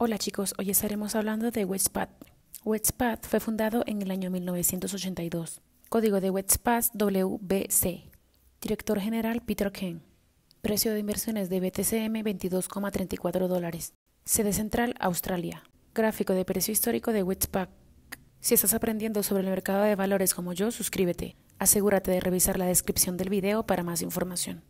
Hola chicos, hoy estaremos hablando de Wetspad. Wetspad fue fundado en el año 1982. Código de Wetspad WBC. Director general Peter Ken. Precio de inversiones de BTCM 22,34 dólares. Sede central Australia. Gráfico de precio histórico de WestPAC. Si estás aprendiendo sobre el mercado de valores como yo, suscríbete. Asegúrate de revisar la descripción del video para más información.